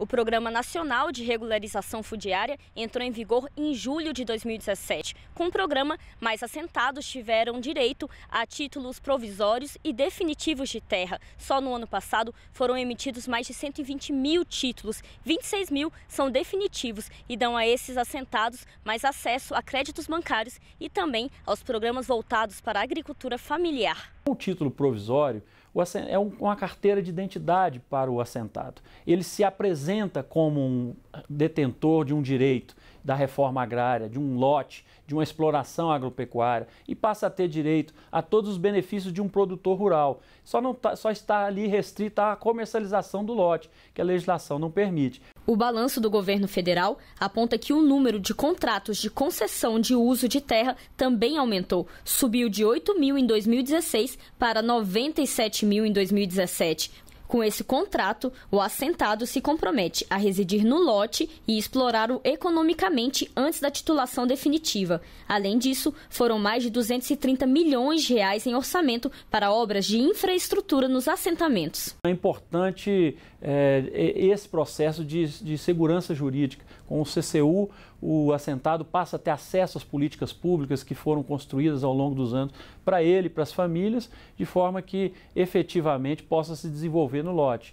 O Programa Nacional de Regularização Fundiária entrou em vigor em julho de 2017. Com o programa, mais assentados tiveram direito a títulos provisórios e definitivos de terra. Só no ano passado foram emitidos mais de 120 mil títulos. 26 mil são definitivos e dão a esses assentados mais acesso a créditos bancários e também aos programas voltados para a agricultura familiar. O título provisório é uma carteira de identidade para o assentado. Ele se apresenta como um ah, detentor de um direito da reforma agrária, de um lote, de uma exploração agropecuária e passa a ter direito a todos os benefícios de um produtor rural. Só, não tá, só está ali restrita à comercialização do lote, que a legislação não permite. O balanço do governo federal aponta que o número de contratos de concessão de uso de terra também aumentou. Subiu de 8 mil em 2016 para 97 mil em 2017, com esse contrato, o assentado se compromete a residir no lote e explorá-lo economicamente antes da titulação definitiva. Além disso, foram mais de 230 milhões de reais em orçamento para obras de infraestrutura nos assentamentos. É importante é, esse processo de, de segurança jurídica. Com o CCU, o assentado passa a ter acesso às políticas públicas que foram construídas ao longo dos anos para ele, para as famílias, de forma que efetivamente possa se desenvolver no lote.